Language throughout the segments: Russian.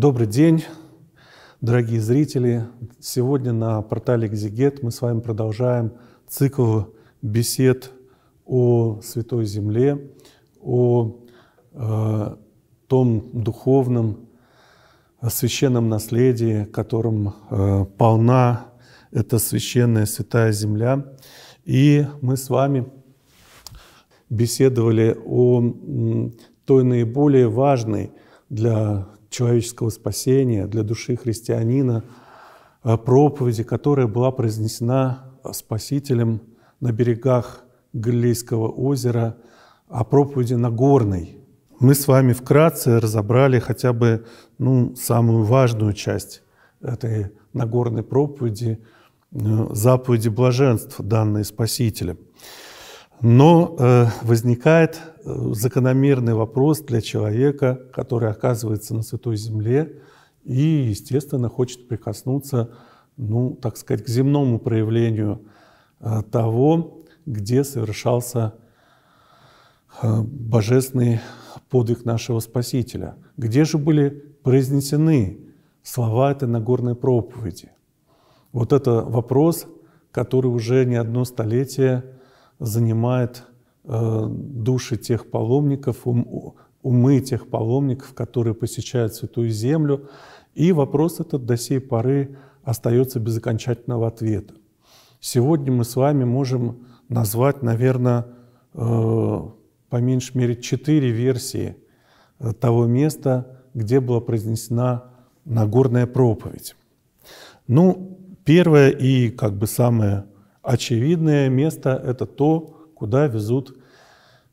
Добрый день, дорогие зрители. Сегодня на портале «Экзигет» мы с вами продолжаем цикл бесед о Святой Земле, о э, том духовном, священном наследии, которым э, полна эта священная Святая Земля. И мы с вами беседовали о той наиболее важной для человеческого спасения, для души христианина, э, проповеди, которая была произнесена э, Спасителем на берегах Галилейского озера, о а проповеди Нагорной. Мы с вами вкратце разобрали хотя бы ну, самую важную часть этой Нагорной проповеди, э, заповеди блаженства, данные Спасителем. Но э, возникает э, закономерный вопрос для человека, который оказывается на Святой Земле и, естественно, хочет прикоснуться, ну, так сказать, к земному проявлению э, того, где совершался божественный подвиг нашего Спасителя. Где же были произнесены слова этой Нагорной проповеди? Вот это вопрос, который уже не одно столетие – занимает э, души тех паломников, умы тех паломников, которые посещают Святую Землю. И вопрос этот до сей поры остается без окончательного ответа. Сегодня мы с вами можем назвать, наверное, э, по меньшей мере четыре версии э, того места, где была произнесена Нагорная проповедь. Ну, первая и как бы самая очевидное место – это то, куда везут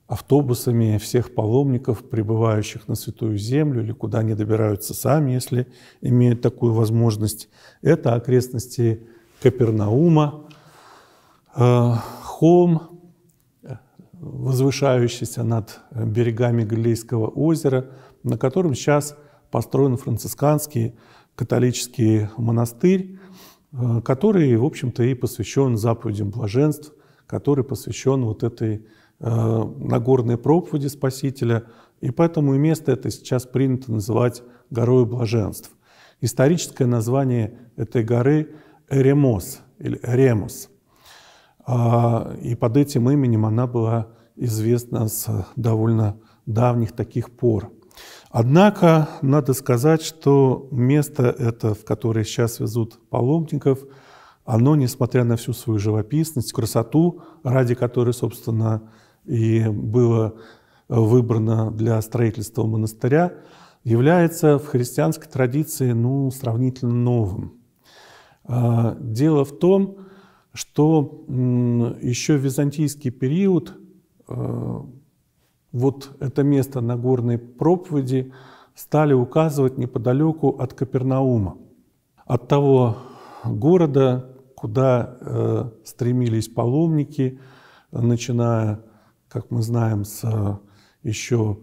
автобусами всех паломников, прибывающих на Святую Землю, или куда они добираются сами, если имеют такую возможность. Это окрестности Капернаума, э, холм, возвышающийся над берегами Галилейского озера, на котором сейчас построен францисканский католический монастырь. Э, который, в общем-то, и посвящен заповедям блаженств, который посвящен вот этой э, Нагорной проповеди Спасителя, и поэтому и место это сейчас принято называть горой блаженств. Историческое название этой горы – Эремос или Ремос. А, и под этим именем она была известна с довольно давних таких пор. Однако надо сказать, что место это, в которое сейчас везут паломников, оно, несмотря на всю свою живописность, красоту, ради которой, собственно, и было выбрано для строительства монастыря, является в христианской традиции ну, сравнительно новым. А, дело в том, что еще в византийский период а, вот это место на горной проповеди стали указывать неподалеку от Капернаума, от того города, куда э, стремились паломники, начиная, как мы знаем, с э, еще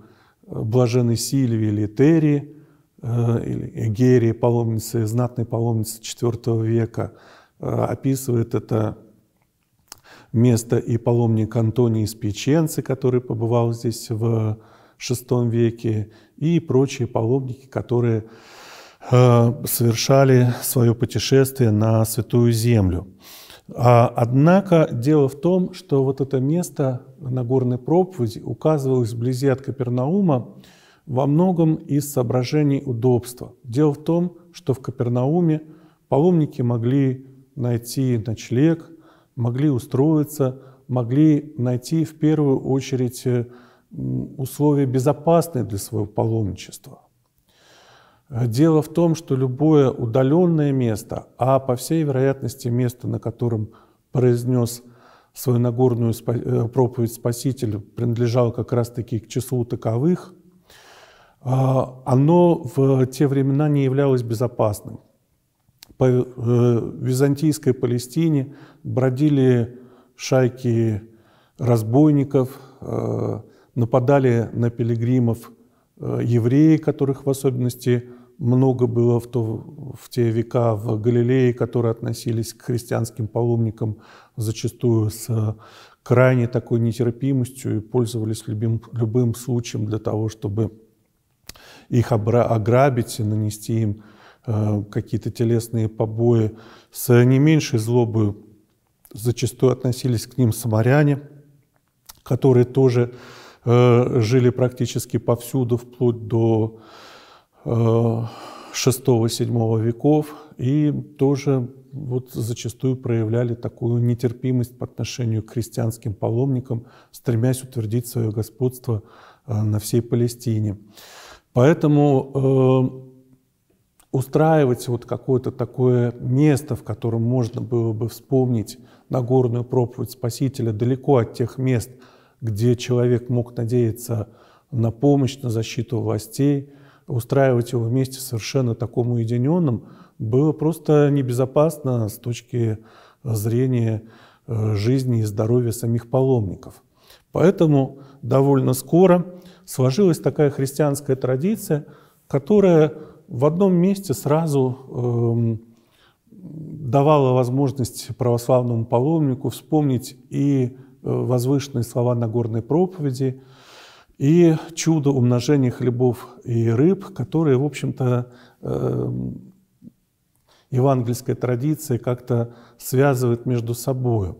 э, блаженной Сильвии или Терри, э, или Эгерии, паломницы, знатной паломницы IV века, э, описывает это место и паломник Антоний из Печенцы, который побывал здесь в VI веке, и прочие паломники, которые э, совершали свое путешествие на Святую Землю. А, однако дело в том, что вот это место на горной проповеди указывалось вблизи от Капернаума во многом из соображений удобства. Дело в том, что в Капернауме паломники могли найти ночлег, могли устроиться, могли найти в первую очередь э, условия безопасные для своего паломничества. Дело в том, что любое удаленное место, а по всей вероятности место, на котором произнес свою Нагорную э, проповедь Спаситель, принадлежало как раз-таки к числу таковых, а, оно в те времена не являлось безопасным по э, византийской Палестине бродили шайки разбойников, э, нападали на пилигримов э, евреи, которых в особенности много было в, то, в те века в Галилее, которые относились к христианским паломникам зачастую с крайне такой нетерпимостью и пользовались любим, любым случаем для того, чтобы их ограбить и нанести им Э, какие-то телесные побои, с э, не меньшей злобой зачастую относились к ним самаряне, которые тоже э, жили практически повсюду, вплоть до VI-VII веков, и тоже вот зачастую проявляли такую нетерпимость по отношению к христианским паломникам, стремясь утвердить свое господство на всей Палестине. Поэтому устраивать вот какое-то такое место, в котором можно было бы вспомнить Нагорную проповедь Спасителя далеко от тех мест, где человек мог надеяться на помощь, на защиту властей, устраивать его вместе совершенно таком уединенном, было просто небезопасно с точки зрения э, жизни и здоровья самих паломников. Поэтому довольно скоро сложилась такая христианская традиция, которая в одном месте сразу эм, давала возможность православному паломнику вспомнить и э, возвышенные слова Нагорной проповеди, и чудо умножения хлебов и рыб, которые, в общем-то, эм, евангельская традиция как-то связывает между собой.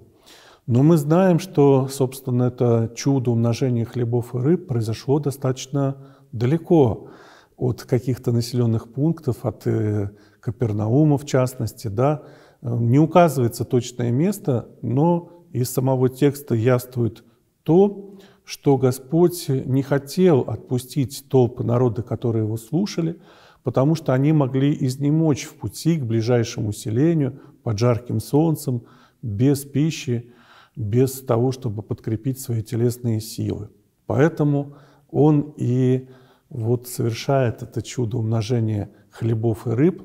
Но мы знаем, что, собственно, это чудо умножения хлебов и рыб произошло достаточно далеко от каких-то населенных пунктов, от э, Капернаума в частности, да, э, не указывается точное место, но из самого текста яствует то, что Господь не хотел отпустить толпы народа, которые его слушали, потому что они могли изнемочь в пути к ближайшему селению под жарким солнцем, без пищи, без того, чтобы подкрепить свои телесные силы. Поэтому он и вот совершает это чудо умножения хлебов и рыб.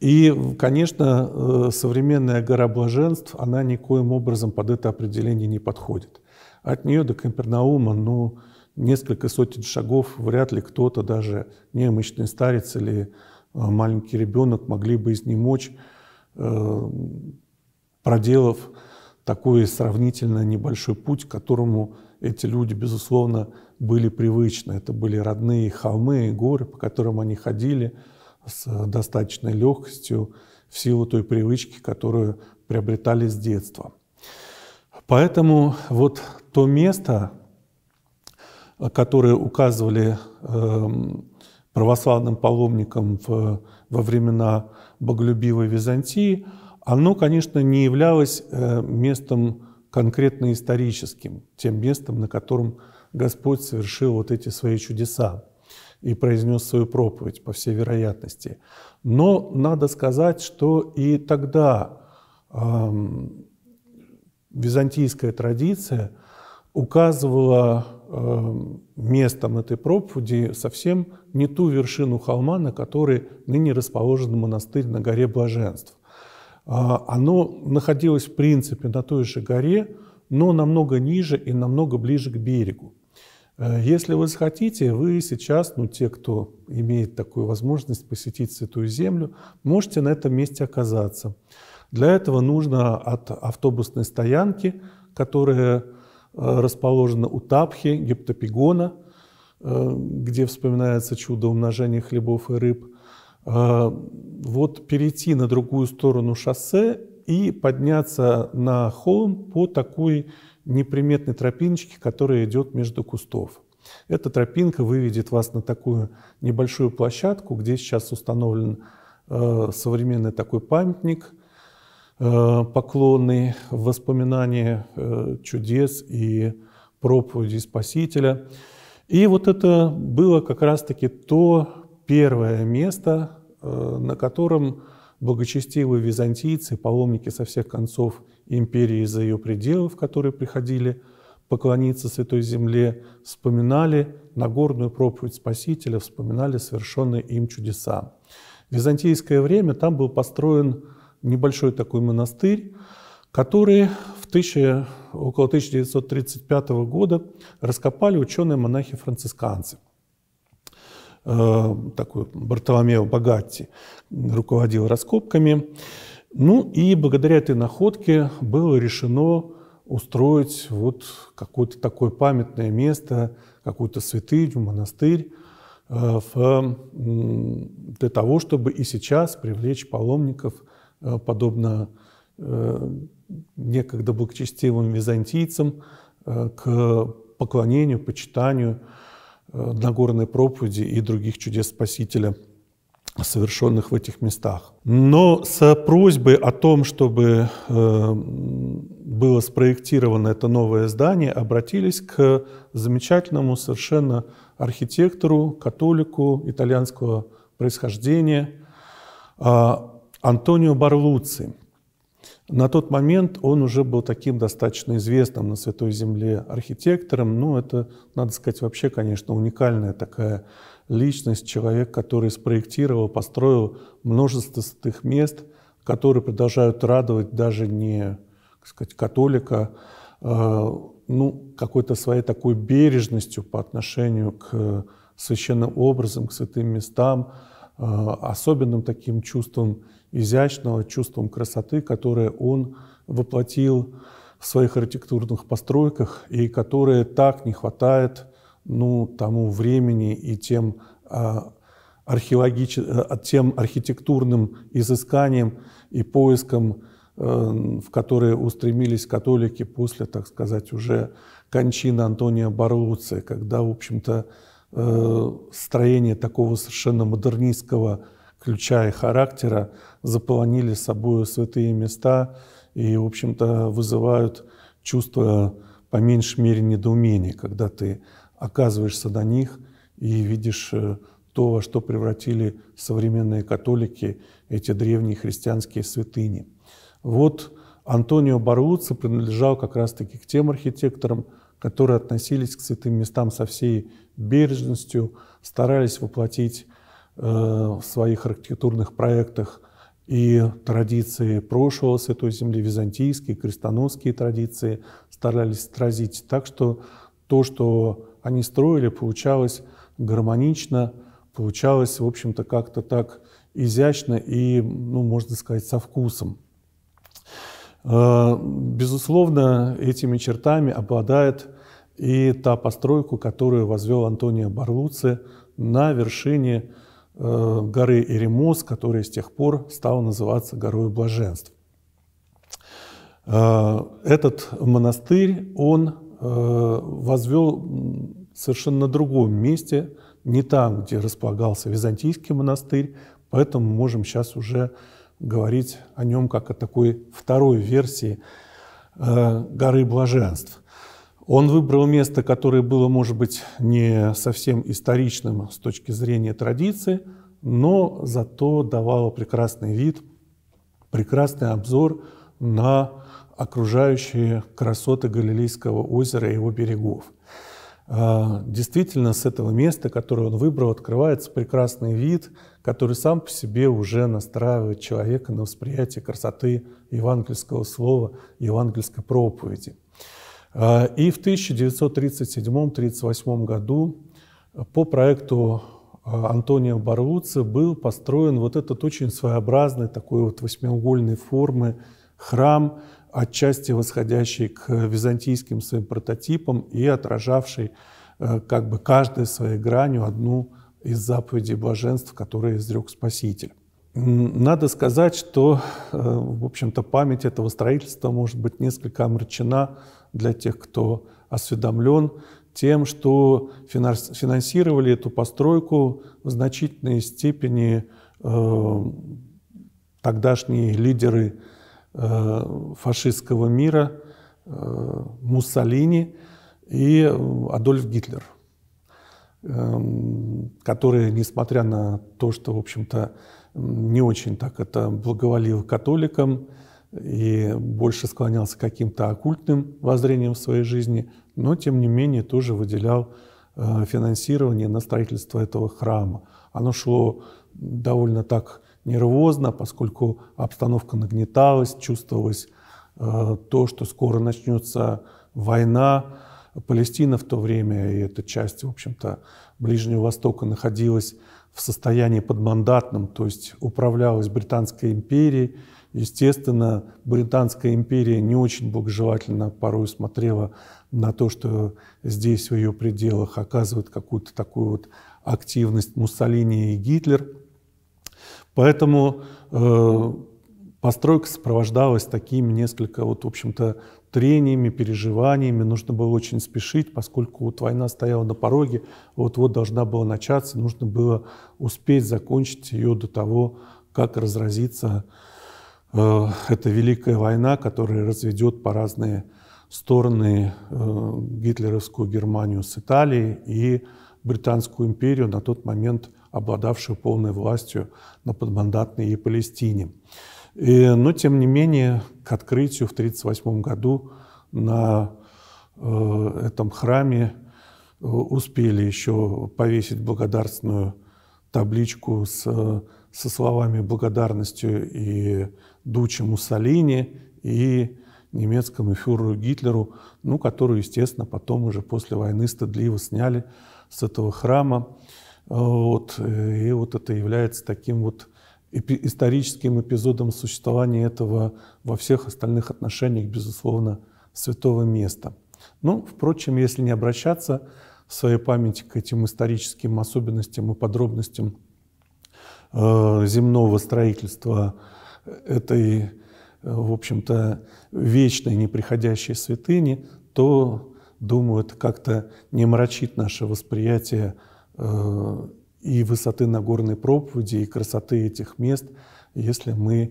И, конечно, э, современная гора блаженств, она никоим образом под это определение не подходит. От нее до Кампернаума, ну, несколько сотен шагов вряд ли кто-то, даже немощный старец или э, маленький ребенок, могли бы изнемочь, э, проделав такой сравнительно небольшой путь, к которому эти люди, безусловно, были привычны. Это были родные холмы и горы, по которым они ходили с достаточной легкостью в силу той привычки, которую приобретали с детства. Поэтому вот то место, которое указывали эм, православным паломникам в, во времена боголюбивой Византии – оно, конечно, не являлось э, местом конкретно историческим, тем местом, на котором Господь совершил вот эти свои чудеса и произнес свою проповедь, по всей вероятности. Но надо сказать, что и тогда эм, византийская традиция указывала эм, местом этой проповеди совсем не ту вершину холма, на которой ныне расположен монастырь на горе Блаженств. А, оно находилось в принципе на той же горе, но намного ниже и намного ближе к берегу. Э, если вы захотите, вы сейчас, ну те, кто имеет такую возможность посетить Святую Землю, можете на этом месте оказаться. Для этого нужно от автобусной стоянки, которая э, расположена у Тапхи, Гептопигона, э, где вспоминается чудо умножения хлебов и рыб – а, вот перейти на другую сторону шоссе и подняться на холм по такой неприметной тропиночке, которая идет между кустов. Эта тропинка выведет вас на такую небольшую площадку, где сейчас установлен а, современный такой памятник, э, поклонный в воспоминания э, чудес и проповеди Спасителя. И вот это было как раз-таки то первое место, э, на котором благочестивые византийцы, паломники со всех концов империи за ее пределов, которые приходили поклониться Святой Земле, вспоминали Нагорную проповедь Спасителя, вспоминали совершенные им чудеса. В византийское время там был построен небольшой такой монастырь, который в 1000, около 1935 года раскопали ученые-монахи-францисканцы. Э, такой Бартоломео Багатти руководил раскопками. Ну и благодаря этой находке было решено устроить вот какое-то такое памятное место, какую-то святыню, монастырь, э, для того, чтобы и сейчас привлечь паломников, э, подобно некогда благочестивым византийцам, к поклонению, почитанию, Нагорной проповеди и других чудес Спасителя, совершенных в этих местах. Но с просьбой о том, чтобы э, было спроектировано это новое здание, обратились к замечательному совершенно архитектору, католику итальянского происхождения а, Антонио Барлуци – на тот момент он уже был таким достаточно известным на Святой Земле архитектором. Ну, это, надо сказать, вообще, конечно, уникальная такая личность, человек, который спроектировал, построил множество святых мест, которые продолжают радовать даже не, так сказать, католика, а, ну, какой-то своей такой бережностью по отношению к священным образам, к святым местам, а, особенным таким чувством изящного, чувством красоты, которое он воплотил в своих архитектурных постройках и которое так не хватает ну, тому времени и тем, а, археологич... А, тем архитектурным изысканиям и поискам, э, в которые устремились католики после, так сказать, уже кончины Антония Баруци, когда, в общем-то, э, строение такого совершенно модернистского ключа и характера заполонили собой святые места и, в общем-то, вызывают чувство по меньшей мере недоумения, когда ты оказываешься до них и видишь э, то, во что превратили современные католики эти древние христианские святыни. Вот Антонио Баруцци принадлежал как раз-таки к тем архитекторам, которые относились к святым местам со всей бережностью, старались воплотить э, в своих архитектурных проектах и традиции прошлого Святой Земли, византийские, крестоносские традиции старались отразить так, что то, что они строили, получалось гармонично, получалось, в общем-то, как-то так изящно и, ну, можно сказать, со вкусом. Э, безусловно, этими чертами обладает и та постройка, которую возвел Антонио Барлуци на вершине Э, горы Эремос, которая с тех пор стала называться горой блаженств. Э, этот монастырь он э, возвел совершенно на другом месте, не там, где располагался византийский монастырь, поэтому можем сейчас уже говорить о нем как о такой второй версии горы блаженств. Он выбрал место, которое было, может быть, не совсем историчным с точки зрения традиции, но зато давало прекрасный вид, прекрасный обзор на окружающие красоты Галилейского озера и его берегов. А, действительно, с этого места, которое он выбрал, открывается прекрасный вид, который сам по себе уже настраивает человека на восприятие красоты евангельского слова, евангельской проповеди – а, и в 1937 38 году э, по проекту э, Антония Баруца был построен вот этот очень своеобразный такой вот восьмиугольной формы храм, отчасти восходящий к византийским своим прототипам и отражавший э, как бы каждой своей гранью одну из заповедей блаженств, которые изрек Спаситель. Надо сказать, что, в общем-то, память этого строительства может быть несколько омрачена для тех, кто осведомлен, тем, что финансировали эту постройку в значительной степени э, тогдашние лидеры э, фашистского мира э, Муссолини и э, Адольф Гитлер, э, который, несмотря на то, что, в общем-то, не очень так это благоволил католикам, и больше склонялся к каким-то оккультным воззрениям в своей жизни, но, тем не менее, тоже выделял э, финансирование на строительство этого храма. Оно шло довольно так нервозно, поскольку обстановка нагнеталась, чувствовалось э, то, что скоро начнется война. Палестина в то время, и эта часть, в общем-то, Ближнего Востока находилась в состоянии подмандатном, то есть управлялась Британской империей, Естественно, Британская империя не очень благожелательно порой смотрела на то, что здесь в ее пределах оказывают какую-то такую вот активность Муссолини и Гитлер. Поэтому э, постройка сопровождалась такими несколько, вот, в общем-то, трениями, переживаниями. Нужно было очень спешить, поскольку вот война стояла на пороге, вот-вот должна была начаться, нужно было успеть закончить ее до того, как разразится Э, это Великая война, которая разведет по разные стороны э, гитлеровскую Германию с Италией и Британскую империю, на тот момент обладавшую полной властью на подмандатной ей Палестине. И, но, тем не менее, к открытию в 1938 году на э, этом храме э, успели еще повесить благодарственную табличку с, э, со словами благодарностью и Дуче Муссолини и немецкому фюреру Гитлеру, ну, которую, естественно, потом уже после войны стыдливо сняли с этого храма. Вот, и вот это является таким вот историческим эпизодом существования этого во всех остальных отношениях, безусловно, святого места. Ну, впрочем, если не обращаться в своей памяти к этим историческим особенностям и подробностям э, земного строительства этой, э, в общем-то, вечной неприходящей святыни, то, думаю, это как-то не мрачит наше восприятие э, и высоты Нагорной проповеди, и красоты этих мест, если мы э,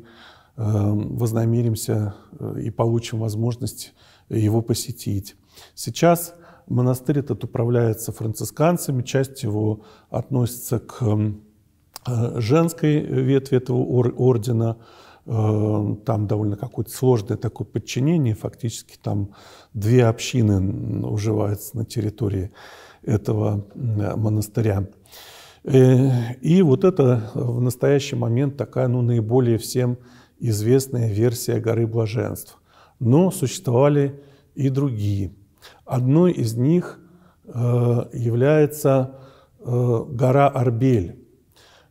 вознамеримся и получим возможность его посетить. Сейчас монастырь этот управляется францисканцами, часть его относится к женской ветви этого ордена, Эм, там довольно какое-то сложное такое подчинение, фактически там две общины уживаются на территории этого э, монастыря. Э, и вот это в настоящий момент такая, ну, наиболее всем известная версия горы блаженств. Но существовали и другие. Одной из них э, является гора Арбель.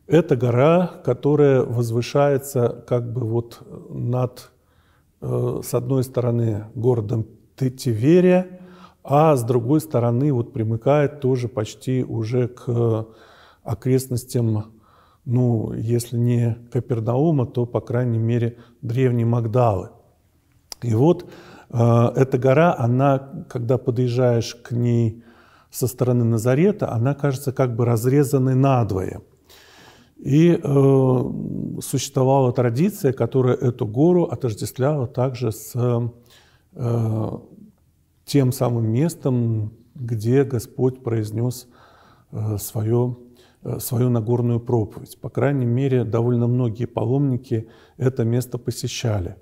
Это гора, которая возвышается как бы вот над, э, с одной стороны, городом Тетиверия, а с другой стороны вот примыкает тоже почти уже к э, окрестностям, ну, если не Капернаума, то, по крайней мере, древней Магдалы. И вот э, эта гора, она, когда подъезжаешь к ней со стороны Назарета, она кажется как бы разрезанной надвое – и э, существовала традиция, которая эту гору отождествляла также с э, тем самым местом, где Господь произнес э, свое, э, свою Нагорную проповедь. По крайней мере, довольно многие паломники это место посещали.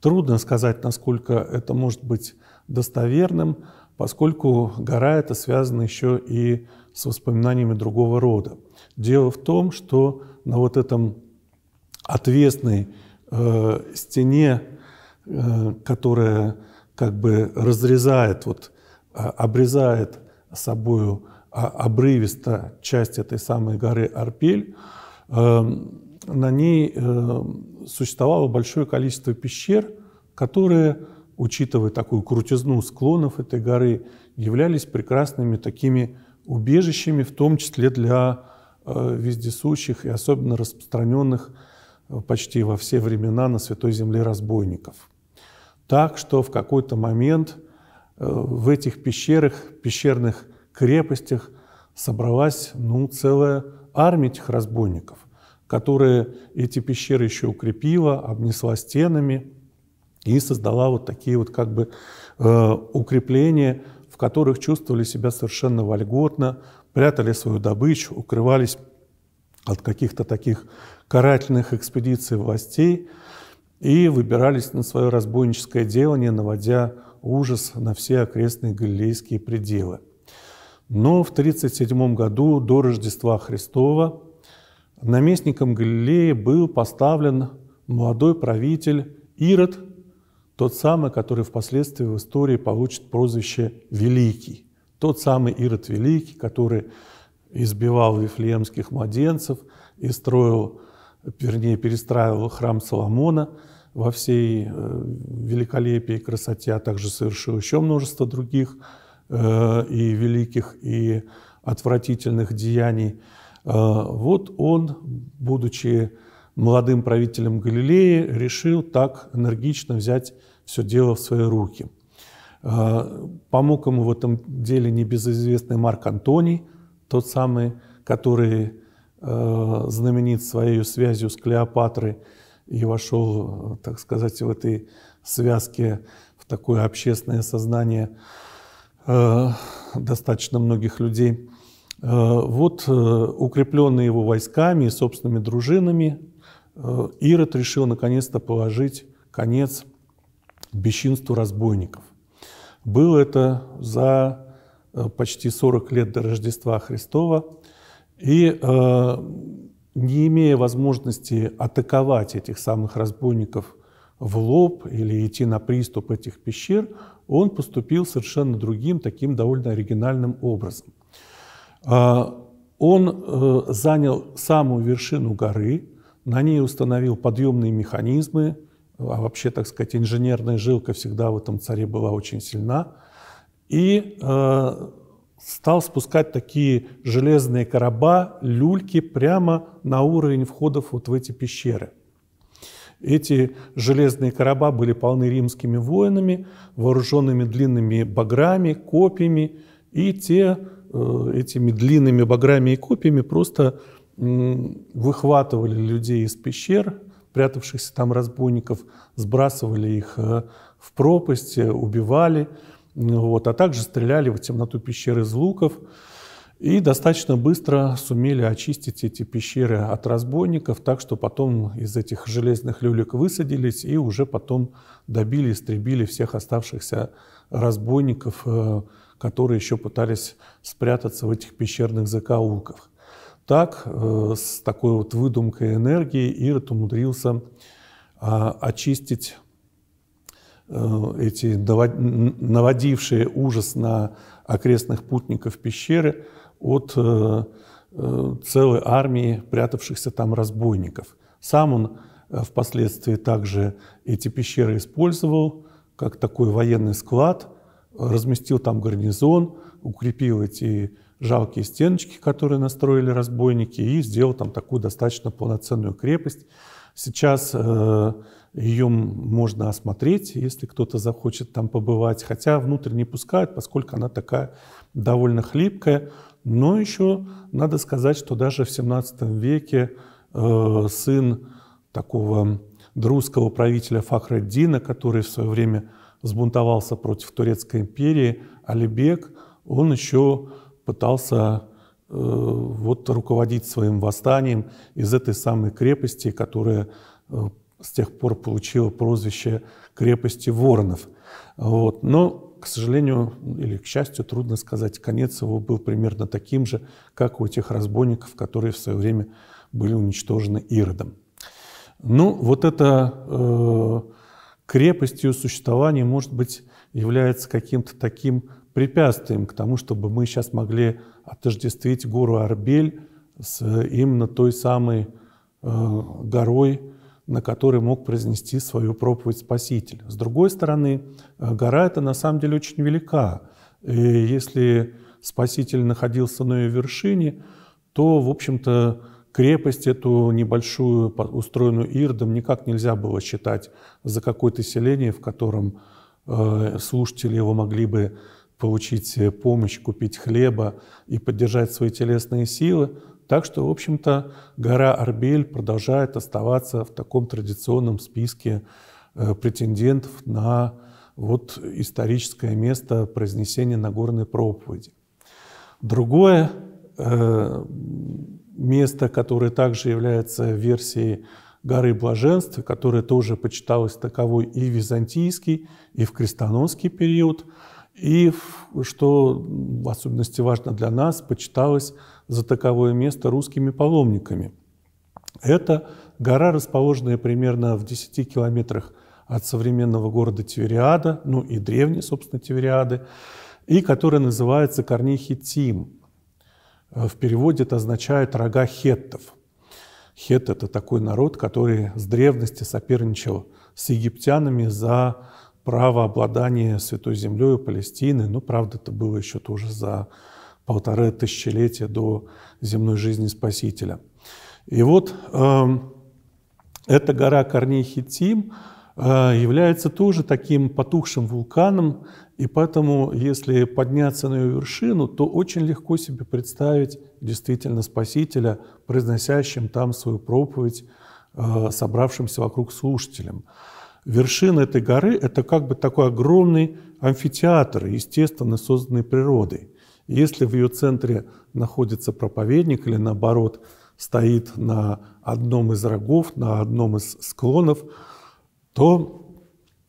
Трудно сказать, насколько это может быть достоверным, поскольку гора это связана еще и с воспоминаниями другого рода. Дело в том, что на вот этом отвесной э, стене, э, которая как бы разрезает, вот, а, обрезает собою а, обрывисто часть этой самой горы Арпель, эм, на ней э, существовало большое количество пещер, которые, учитывая такую крутизну склонов этой горы, являлись прекрасными такими убежищами, в том числе для Э, вездесущих и особенно распространенных э, почти во все времена на Святой Земле разбойников. Так что в какой-то момент э, в этих пещерах, пещерных крепостях собралась ну, целая армия этих разбойников, которая эти пещеры еще укрепила, обнесла стенами и создала вот такие вот как бы э, укрепления, в которых чувствовали себя совершенно вольготно, прятали свою добычу, укрывались от каких-то таких карательных экспедиций властей и выбирались на свое разбойническое делание, наводя ужас на все окрестные галилейские пределы. Но в 37 году, до Рождества Христова, наместником Галилеи был поставлен молодой правитель Ирод, тот самый, который впоследствии в истории получит прозвище «Великий». Тот самый Ирод Великий, который избивал вифлеемских младенцев и строил, вернее, перестраивал храм Соломона во всей э, великолепии и красоте, а также совершил еще множество других э, и великих, и отвратительных деяний. Э, вот он, будучи молодым правителем Галилеи, решил так энергично взять все дело в свои руки – Э, помог ему в этом деле небезызвестный Марк Антоний, тот самый, который э, знаменит своей связью с Клеопатрой и вошел, так сказать, в этой связке в такое общественное сознание э, достаточно многих людей. Вот укрепленные его войсками и собственными дружинами, Ирод решил наконец-то положить конец бесчинству разбойников – было это за э, почти 40 лет до Рождества Христова. И э, не имея возможности атаковать этих самых разбойников в лоб или идти на приступ этих пещер, он поступил совершенно другим, таким довольно оригинальным образом. Э, он занял самую вершину горы, на ней установил подъемные механизмы, а вообще, так сказать, инженерная жилка всегда в этом царе была очень сильна, и э, стал спускать такие железные короба, люльки прямо на уровень входов вот в эти пещеры. Эти железные короба были полны римскими воинами, вооруженными длинными баграми, копьями, и те э, этими длинными баграми и копьями просто э, выхватывали людей из пещер, спрятавшихся там разбойников, сбрасывали их э, в пропасть, э, убивали, вот, а также стреляли в темноту пещеры из луков. И достаточно быстро сумели очистить эти пещеры от разбойников, так что потом из этих железных люлек высадились и уже потом добили, истребили всех оставшихся разбойников, э, которые еще пытались спрятаться в этих пещерных закоулках так, э, с такой вот выдумкой энергии Ирод умудрился а, очистить э, эти наводившие ужас на окрестных путников пещеры от э, целой армии прятавшихся там разбойников. Сам он впоследствии также эти пещеры использовал как такой военный склад, разместил там гарнизон, укрепил эти жалкие стеночки, которые настроили разбойники, и сделал там такую достаточно полноценную крепость. Сейчас э, ее можно осмотреть, если кто-то захочет там побывать, хотя внутрь не пускают, поскольку она такая довольно хлипкая. Но еще надо сказать, что даже в 17 веке э, сын такого друзского правителя Фахреддина, который в свое время сбунтовался против Турецкой империи, Алибек, он еще пытался э, вот руководить своим восстанием из этой самой крепости, которая э, с тех пор получила прозвище крепости воронов. Вот. Но, к сожалению или к счастью, трудно сказать, конец его был примерно таким же, как у тех разбойников, которые в свое время были уничтожены Иродом. Ну, вот эта э, крепостью существования, может быть, является каким-то таким препятствием к тому, чтобы мы сейчас могли отождествить гору Арбель с именно той самой э, горой, на которой мог произнести свою проповедь Спаситель. С другой стороны, э, гора эта на самом деле очень велика. И если Спаситель находился на ее вершине, то, в общем-то, крепость эту небольшую, устроенную Ирдом, никак нельзя было считать за какое-то селение, в котором э, слушатели его могли бы получить э, помощь, купить хлеба и поддержать свои телесные силы. Так что, в общем-то, гора Арбель продолжает оставаться в таком традиционном списке э, претендентов на вот историческое место произнесения Нагорной проповеди. Другое э, место, которое также является версией горы Блаженства, которое тоже почиталось таковой и в византийский, и в крестоносский период – и, что в особенности важно для нас, почиталось за таковое место русскими паломниками. Это гора, расположенная примерно в 10 километрах от современного города Тивериада, ну и древней, собственно, Тивериады, и которая называется корней Тим, э, В переводе это означает «рога хеттов». Хет – это такой народ, который с древности соперничал с египтянами за право обладания Святой Землей и Палестины. Ну, правда, это было еще тоже за полторы тысячелетия до земной жизни Спасителя. И вот э, эта гора корней Хитим э, является тоже таким потухшим вулканом, и поэтому, если подняться на ее вершину, то очень легко себе представить действительно Спасителя, произносящим там свою проповедь, э, собравшимся вокруг слушателям вершина этой горы – это как бы такой огромный амфитеатр, естественно, созданный природой. если в ее центре находится проповедник или, наоборот, стоит на одном из рогов, на одном из склонов, то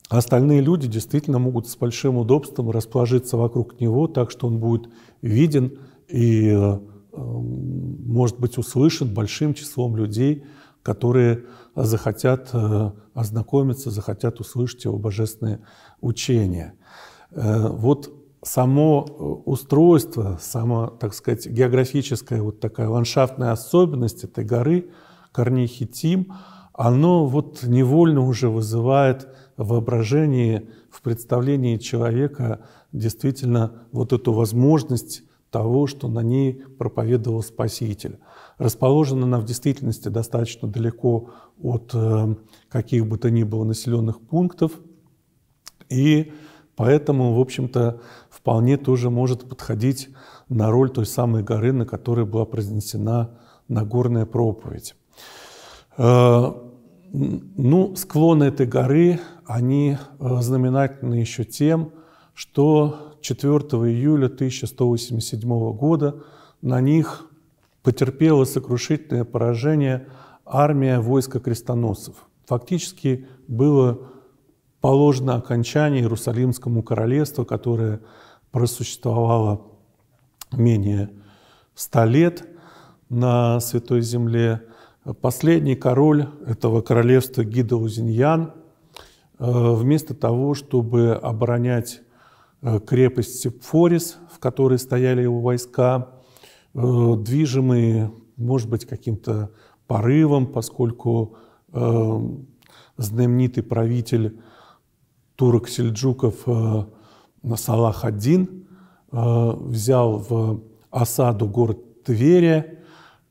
остальные люди действительно могут с большим удобством расположиться вокруг него так, что он будет виден и, э, может быть, услышан большим числом людей – которые э, захотят э, ознакомиться, захотят услышать его божественные учения. Э, вот само устройство, сама, так сказать, географическая вот такая ландшафтная особенность этой горы, Корнихитим, оно вот невольно уже вызывает воображение, в представлении человека действительно вот эту возможность того, что на ней проповедовал Спаситель. Расположена она в действительности достаточно далеко от э, каких бы то ни было населенных пунктов, и поэтому, в общем-то, вполне тоже может подходить на роль той самой горы, на которой была произнесена Нагорная проповедь. Э, ну, склоны этой горы, они э, знаменательны еще тем, что 4 июля 1187 года на них потерпела сокрушительное поражение армия войска крестоносцев. Фактически было положено окончание Иерусалимскому королевству, которое просуществовало менее ста лет на Святой Земле. Последний король этого королевства Гида Узиньян, э, вместо того, чтобы оборонять э, крепость Сепфорис, в которой стояли его войска, Э, движимые, может быть, каким-то порывом, поскольку э, знаменитый правитель турок сельджуков э, Салах один взял в осаду город Тверия,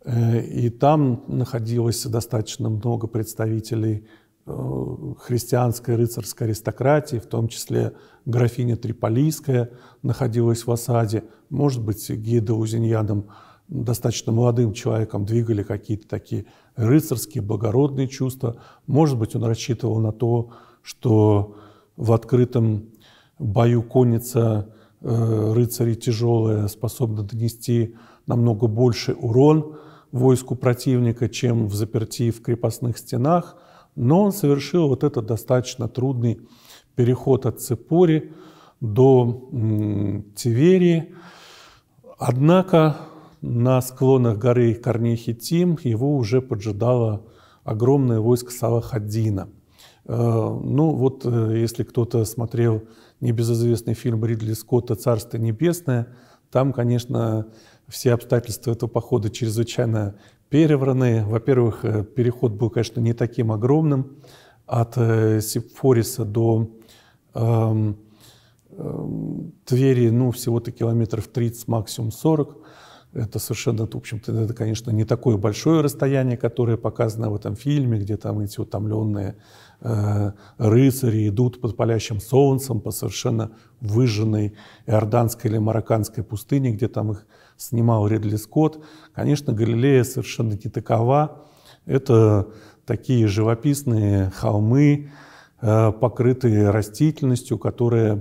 и там находилось достаточно много представителей Э, христианской рыцарской аристократии, в том числе графиня Триполийская находилась в осаде. Может быть, гида Узиньяном, достаточно молодым человеком, двигали какие-то такие рыцарские, благородные чувства. Может быть, он рассчитывал на то, что в открытом бою конница э, рыцари тяжелая способна донести намного больше урон войску противника, чем в заперти в крепостных стенах – но он совершил вот этот достаточно трудный переход от Цепори до Тиверии. Однако на склонах горы Корней-Хитим его уже поджидало огромное войско Салахаддина. Э, ну вот, э, если кто-то смотрел небезызвестный фильм Ридли Скотта «Царство небесное», там, конечно, все обстоятельства этого похода чрезвычайно перевраны. Во-первых, э, переход был, конечно, не таким огромным. От э, Сепфориса до э, э, Твери, ну, всего-то километров 30, максимум 40. Это совершенно, в общем-то, это, конечно, не такое большое расстояние, которое показано в этом фильме, где там эти утомленные э, рыцари идут под палящим солнцем по совершенно выжженной иорданской или марокканской пустыне, где там их снимал Ридли Скотт. Конечно, Галилея совершенно не такова. Это такие живописные холмы, э, покрытые растительностью, которая э,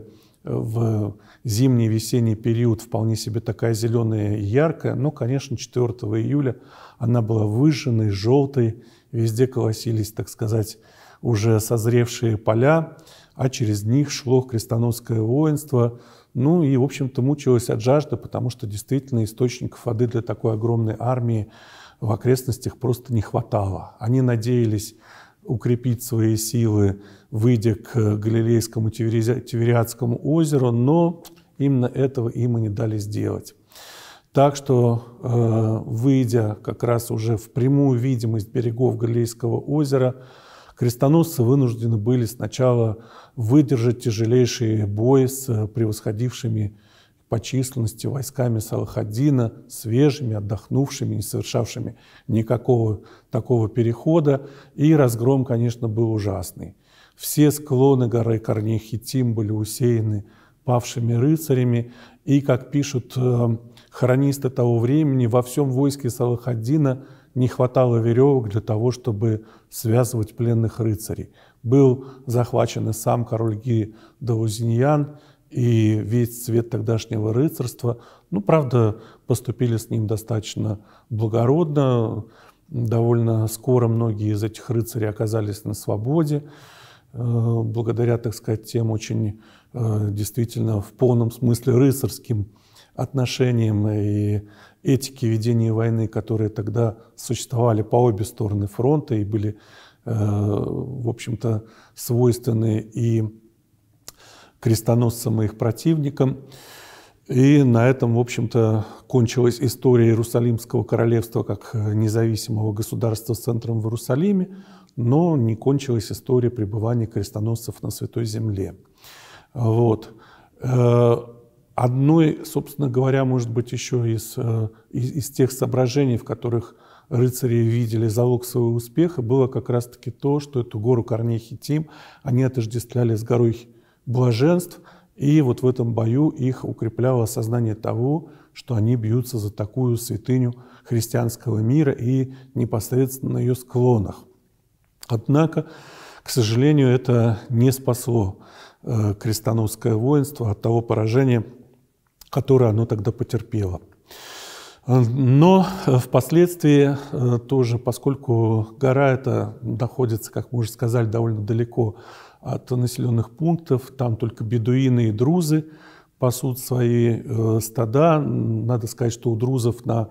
в зимний весенний период вполне себе такая зеленая и яркая, но, конечно, 4 июля она была выжженной, желтой, везде колосились, так сказать, уже созревшие поля, а через них шло крестоносское воинство ну и, в общем-то, мучилась от жажды, потому что действительно источников воды для такой огромной армии в окрестностях просто не хватало. Они надеялись укрепить свои силы, выйдя к Галилейскому Тивериадскому озеру, но именно этого им и не дали сделать. Так что, э, выйдя как раз уже в прямую видимость берегов Галилейского озера, крестоносцы вынуждены были сначала выдержать тяжелейшие бой с э, превосходившими по численности войсками Салахаддина, свежими, отдохнувшими, не совершавшими никакого такого перехода. И разгром, конечно, был ужасный. Все склоны горы корней были усеяны павшими рыцарями, и, как пишут э, хронисты того времени, во всем войске Салахаддина – не хватало веревок для того, чтобы связывать пленных рыцарей. Был захвачен и сам король Ги Даузиньян, и весь цвет тогдашнего рыцарства. Ну, правда, поступили с ним достаточно благородно. Довольно скоро многие из этих рыцарей оказались на свободе, э, благодаря, так сказать, тем очень э, действительно в полном смысле рыцарским отношениям и этики ведения войны, которые тогда существовали по обе стороны фронта и были, э, в общем-то, свойственны и крестоносцам и их противникам. И на этом, в общем-то, кончилась история Иерусалимского королевства как э, независимого государства с центром в Иерусалиме, но не кончилась история пребывания крестоносцев на Святой Земле. Вот. Э, Одной, собственно говоря, может быть, еще из, э, из, из тех соображений, в которых рыцари видели залог своего успеха, было как раз-таки то, что эту гору корней Хитим они отождествляли с горой блаженств, и вот в этом бою их укрепляло сознание того, что они бьются за такую святыню христианского мира и непосредственно на ее склонах. Однако, к сожалению, это не спасло э, крестоносское воинство от того поражения, которое оно тогда потерпело. Но э, впоследствии э, тоже, поскольку гора это находится, как мы уже сказали, довольно далеко от населенных пунктов, там только бедуины и друзы пасут свои э, стада. Надо сказать, что у друзов на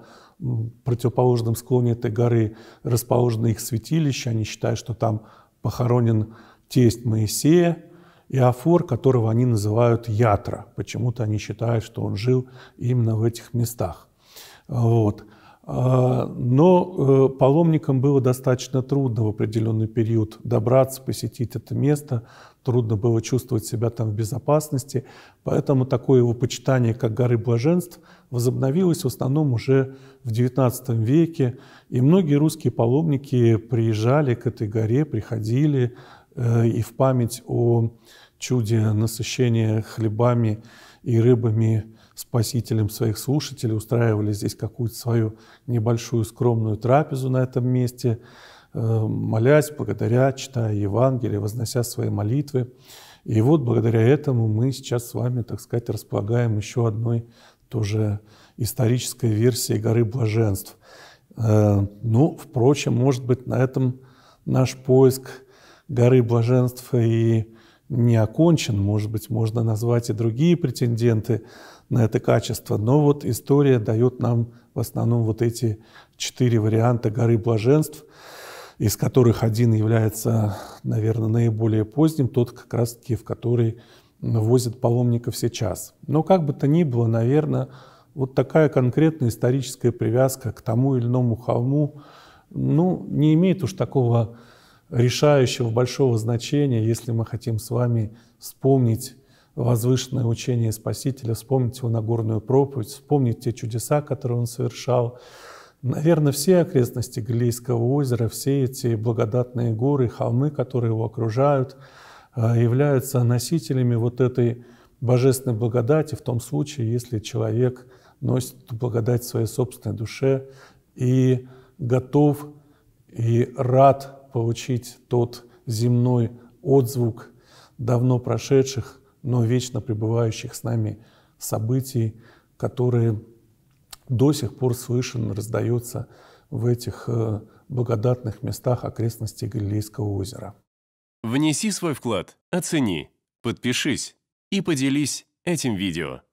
противоположном склоне этой горы расположено их святилище. Они считают, что там похоронен тесть Моисея, Иофор, которого они называют Ятра. Почему-то они считают, что он жил именно в этих местах. Вот. А, но э, паломникам было достаточно трудно в определенный период добраться, посетить это место, трудно было чувствовать себя там в безопасности, поэтому такое его почитание, как горы блаженств, возобновилось в основном уже в XIX веке, и многие русские паломники приезжали к этой горе, приходили, Э, и в память о чуде насыщения хлебами и рыбами спасителем своих слушателей, устраивали здесь какую-то свою небольшую скромную трапезу на этом месте, э, молясь, благодаря, читая Евангелие, вознося свои молитвы. И вот благодаря этому мы сейчас с вами, так сказать, располагаем еще одной тоже исторической версией горы блаженств. Э, ну, впрочем, может быть, на этом наш поиск – горы Блаженств и не окончен. Может быть, можно назвать и другие претенденты на это качество. Но вот история дает нам в основном вот эти четыре варианта горы блаженств, из которых один является, наверное, наиболее поздним, тот как раз-таки, в который возят паломников сейчас. Но как бы то ни было, наверное, вот такая конкретная историческая привязка к тому или иному холму, ну, не имеет уж такого решающего большого значения, если мы хотим с вами вспомнить возвышенное учение Спасителя, вспомнить его Нагорную проповедь, вспомнить те чудеса, которые он совершал. Наверное, все окрестности Галилейского озера, все эти благодатные горы, холмы, которые его окружают, э, являются носителями вот этой божественной благодати в том случае, если человек носит эту благодать в своей собственной душе и готов и рад получить тот земной отзвук давно прошедших, но вечно пребывающих с нами событий, которые до сих пор слышен, раздается в этих э, благодатных местах окрестностей Галилейского озера. Внеси свой вклад, оцени, подпишись и поделись этим видео.